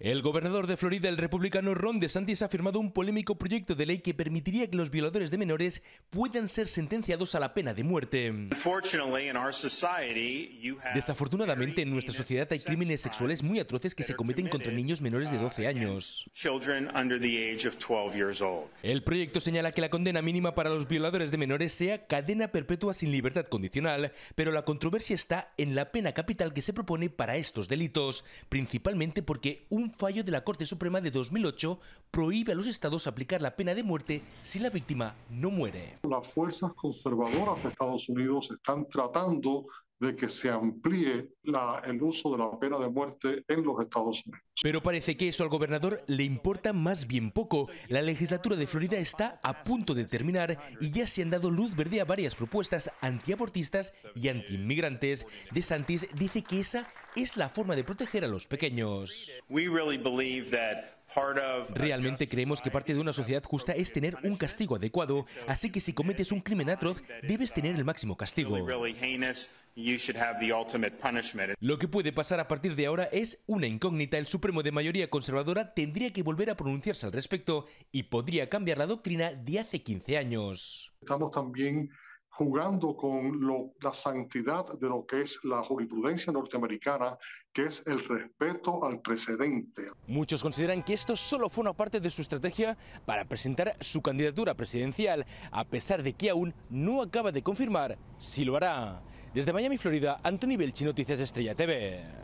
El gobernador de Florida, el republicano Ron DeSantis, ha firmado un polémico proyecto de ley que permitiría que los violadores de menores puedan ser sentenciados a la pena de muerte. Desafortunadamente, en nuestra sociedad hay crímenes sexuales muy atroces que se cometen contra niños menores de 12 años. El proyecto señala que la condena mínima para los violadores de menores sea cadena perpetua sin libertad condicional, pero la controversia está en la pena capital que se propone para estos delitos, principalmente porque un fallo de la Corte Suprema de 2008 prohíbe a los estados aplicar la pena de muerte si la víctima no muere. Las fuerzas conservadoras de Estados Unidos están tratando de que se amplíe la, el uso de la pena de muerte en los Estados Unidos. Pero parece que eso al gobernador le importa más bien poco. La legislatura de Florida está a punto de terminar y ya se han dado luz verde a varias propuestas antiabortistas y antiinmigrantes. De Santis dice que esa es la forma de proteger a los pequeños. Realmente creemos que parte de una sociedad justa es tener un castigo adecuado, así que si cometes un crimen atroz, debes tener el máximo castigo. Lo que puede pasar a partir de ahora es una incógnita. El Supremo de mayoría conservadora tendría que volver a pronunciarse al respecto y podría cambiar la doctrina de hace 15 años. Estamos también jugando con la santidad de lo que es la jurisprudencia norteamericana, que es el respeto al precedente. Muchos consideran que esto solo fue una parte de su estrategia para presentar su candidatura presidencial, a pesar de que aún no acaba de confirmar si lo hará. Desde Miami, Florida, Anthony Belchi, Noticias Estrella TV.